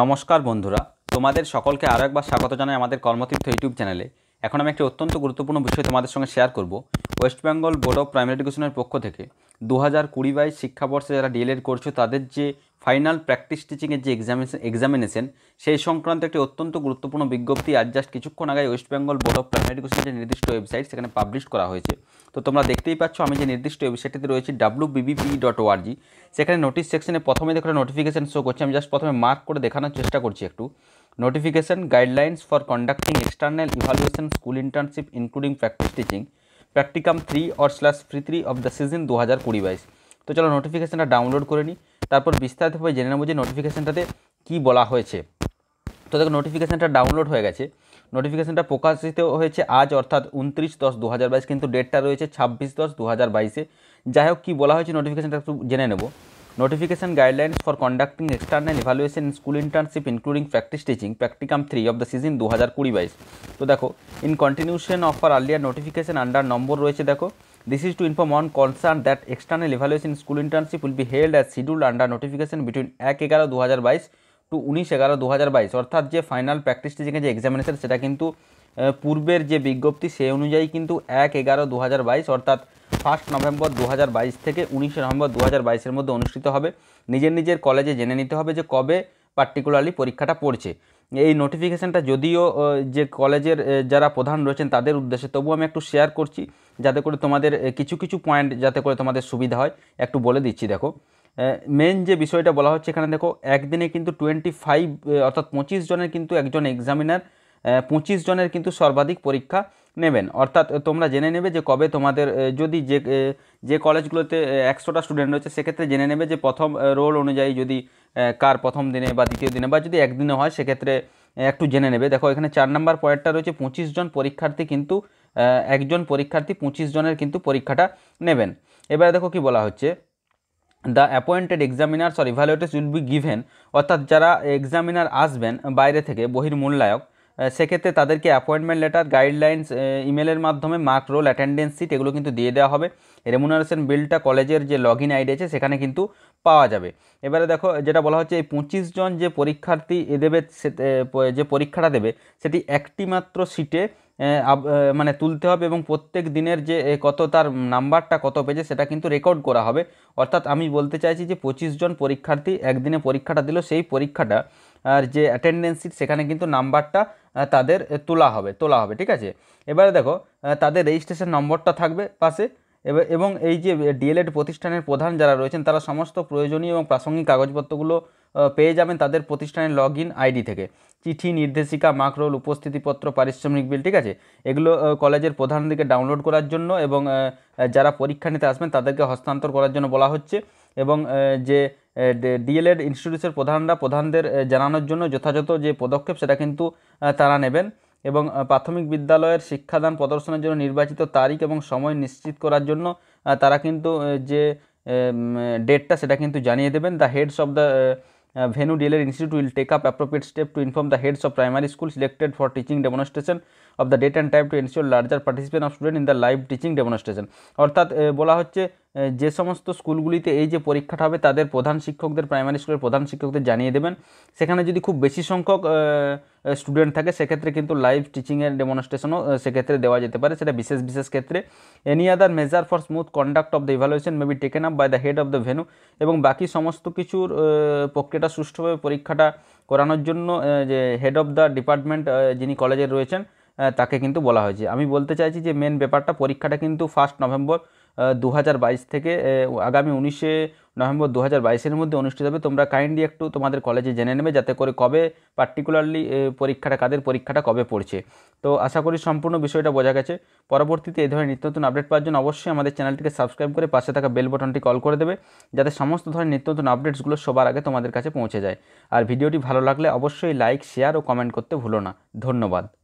নমস্কার বন্ধুরা তোমাদের সকলকে আরও একবার স্বাগত জানাই আমাদের কর্মতীর্থ ইউটিউব চ্যানেলে এখন আমি একটি অত্যন্ত গুরুত্বপূর্ণ বিষয় তোমাদের সঙ্গে শেয়ার করব West Bengal board of primary এডুকেশনের পক্ষ থেকে দু হাজার কুড়ি বাইশ শিক্ষাবর্ষে যারা ডিএলএড করছে তাদের যে ফাইনাল প্র্যাকটিস টিচিংয়ের যে এক্সামিনেশন এক্সামিনেশন সেই সংক্রান্ত একটি অত্যন্ত গুরুত্বপূর্ণ বিজ্ঞপ্তি আজ জাস্ট কিছুক্ষণ আগে West Bengal board of primary এডুকেশনের যে নির্দিষ্ট ওয়েবসাইট সেখানে পাবলিশ করা হয়েছে তো তোমরা দেখতেই পাচ্ছ আমি যে নির্দিষ্ট ওয়েবসাইটটিতে রয়েছে ডাব্লু বিবিপি ডট ওআরজি সেখানে নোটিশ সেকশনে প্রথমে দেখো নোটিফিকেশান শো করছি আমি জাস্ট প্রথমে মার্ক করে দেখানোর চেষ্টা করছি একটু notification guidelines for conducting external evaluation school internship including practice teaching practicum three or slash free three of the season দু হাজার কুড়ি বাইশ তো চলো নোটিফিকেশানটা ডাউনলোড করে নিই তারপর বিস্তারিতভাবে জেনে নেব যে নোটিফিকেশানটাতে কী বলা হয়েছে তো দেখো নোটিফিকেশানটা ডাউনলোড হয়ে গেছে নোটিফিকেশানটা প্রকাশিত হয়েছে আজ অর্থাৎ উনত্রিশ দশ দু হাজার বাইশ কিন্তু ডেটটা রয়েছে ছাব্বিশ দশ দু হাজার বাইশে যাই হোক কী বলা হয়েছে নোটিফিকেশানটা একটু জেনে নেবো Notification guidelines for conducting external evaluation in school internship including practice teaching practicum 3 of the season 2022 22 তো দেখো in continuation of our earlier notification under number রয়েছে দেখো This is to inform on concern that external evaluation in school internship will be held as scheduled under notification between 1 11 2022 to 19 11 2022 এগারো দু হাজার বাইশ অর্থাৎ যে ফাইনাল প্র্যাকটিস টিচিংয়ের যে examination সেটা কিন্তু পূর্বের যে বিজ্ঞপ্তি সেই অনুযায়ী কিন্তু এক এগারো দু অর্থাৎ ফার্স্ট নভেম্বর দু থেকে উনিশে নভেম্বর দু হাজার মধ্যে অনুষ্ঠিত হবে নিজের নিজের কলেজে জেনে নিতে হবে যে কবে পার্টিকুলারলি পরীক্ষাটা পড়ছে এই নোটিফিকেশানটা যদিও যে কলেজের যারা প্রধান রয়েছেন তাদের উদ্দেশ্যে তবু আমি একটু শেয়ার করছি যাতে করে তোমাদের কিছু কিছু পয়েন্ট যাতে করে তোমাদের সুবিধা হয় একটু বলে দিচ্ছি দেখো মেন যে বিষয়টা বলা হচ্ছে এখানে দেখো একদিনে কিন্তু টোয়েন্টি ফাইভ অর্থাৎ পঁচিশ জনের কিন্তু একজন এক্সামিনার পঁচিশ জনের কিন্তু সর্বাধিক পরীক্ষা নেবেন অর্থাৎ তোমরা জেনে নেবে যে কবে তোমাদের যদি যে যে কলেজগুলোতে একশোটা স্টুডেন্ট রয়েছে সেক্ষেত্রে জেনে নেবে যে প্রথম রোল অনুযায়ী যদি কার প্রথম দিনে বা দ্বিতীয় দিনে বা যদি একদিনে হয় সেক্ষেত্রে একটু জেনে নেবে দেখো এখানে চার নাম্বার পয়েন্টটা রয়েছে পঁচিশ জন পরীক্ষার্থী কিন্তু একজন পরীক্ষার্থী পঁচিশ জনের কিন্তু পরীক্ষাটা নেবেন এবারে দেখো কি বলা হচ্ছে the appointed examiner sorry evaluators will be given অর্থাৎ যারা এক্সামিনার আসবেন বাইরে থেকে বহির্মূল্যায়ক সেক্ষেত্রে তাদেরকে অ্যাপয়েন্টমেন্ট লেটার গাইডলাইন্স ইমেলের মাধ্যমে মার্ক রোল অ্যাটেন্ডেন্স সিট এগুলো কিন্তু দিয়ে দেওয়া হবে রেমুনারেশন বিলটা কলেজের যে লগ ইন আইডি আছে সেখানে কিন্তু পাওয়া যাবে এবারে দেখো যেটা বলা হচ্ছে এই পঁচিশ জন যে পরীক্ষার্থী এ দেবে যে পরীক্ষাটা দেবে সেটি একটি মাত্র সিটে মানে তুলতে হবে এবং প্রত্যেক দিনের যে কত তার নাম্বারটা কত পেয়েছে সেটা কিন্তু রেকর্ড করা হবে অর্থাৎ আমি বলতে চাইছি যে পঁচিশ জন পরীক্ষার্থী একদিনে পরীক্ষাটা দিল সেই পরীক্ষাটা আর যে অ্যাটেন্ডেন্স সিট সেখানে কিন্তু নাম্বারটা তাদের তোলা হবে তোলা হবে ঠিক আছে এবারে দেখো তাদের রেজিস্ট্রেশন নম্বরটা থাকবে পাশে এবং এই যে ডিএলএড প্রতিষ্ঠানের প্রধান যারা রয়েছেন তারা সমস্ত প্রয়োজনীয় এবং প্রাসঙ্গিক কাগজপত্রগুলো পেয়ে যাবেন তাদের প্রতিষ্ঠানের লগ ইন আইডি থেকে চিঠি নির্দেশিকা মাকরোল উপস্থিতিপত্র পারিশ্রমিক বিল ঠিক আছে এগুলো কলেজের প্রধান দিকে ডাউনলোড করার জন্য এবং যারা পরীক্ষা নিতে আসবেন তাদেরকে হস্তান্তর করার জন্য বলা হচ্ছে এবং যে ডিএলএড ইনস্টিটিউটের প্রধানরা প্রধানদের জানানোর জন্য যথাযথ যে পদক্ষেপ সেটা কিন্তু তারা নেবেন এবং প্রাথমিক বিদ্যালয়ের শিক্ষাদান প্রদর্শনের জন্য নির্বাচিত তারিখ এবং সময় নিশ্চিত করার জন্য তারা কিন্তু যে ডেটটা সেটা কিন্তু জানিয়ে দেবেন the heads of the venue DElEd institute will take up appropriate step to inform the heads of primary school selected for teaching demonstration of the date and time to ensure larger participant of student in the live teaching demonstration অর্থাৎ বলা হচ্ছে যে সমস্ত স্কুলগুলিতে এই যে পরীক্ষাটা হবে তাদের প্রধান শিক্ষকদের প্রাইমারি স্কুলের প্রধান শিক্ষকদের জানিয়ে দেবেন সেখানে যদি খুব বেশি সংখ্যক স্টুডেন্ট থাকে সেক্ষেত্রে কিন্তু লাইভ টিচিংয়ের ডেমনস্ট্রেশনও সেক্ষেত্রে দেওয়া যেতে পারে সেটা বিশেষ বিশেষ ক্ষেত্রে any other measure for smooth conduct of the evaluation may be taken up by the head of the venue এবং বাকি সমস্ত কিছুর প্রক্রিয়াটা সুষ্ঠুভাবে পরীক্ষাটা করানোর জন্য যে হেড অফ দ্য ডিপার্টমেন্ট যিনি কলেজের রয়েছেন তাকে কিন্তু বলা হয়েছে আমি বলতে চাইছি যে মেন ব্যাপারটা পরীক্ষাটা কিন্তু ফার্স্ট নভেম্বর দু থেকে আগামী উনিশে নভেম্বর দু হাজার বাইশের মধ্যে অনুষ্ঠিত হবে তোমরা কাইন্ডলি একটু তোমাদের কলেজে জেনে নেবে যাতে করে কবে পার্টিকুলারলি পরীক্ষাটা কাদের পরীক্ষাটা কবে পড়ছে তো আশা করি সম্পূর্ণ বিষয়টা বোঝা গেছে পরবর্তীতে এই ধরনের নিত্য নতুন আপডেট পাওয়ার জন্য অবশ্যই আমাদের চ্যানেলটিকে সাবস্ক্রাইব করে পাশে থাকা বেল বটনটি কল করে দেবে যাতে সমস্ত ধরনের নিত্য নতুন আপডেটসগুলো সবার আগে তোমাদের কাছে পৌঁছে যায় আর ভিডিওটি ভালো লাগলে অবশ্যই লাইক শেয়ার ও কমেন্ট করতে ভুলো না ধন্যবাদ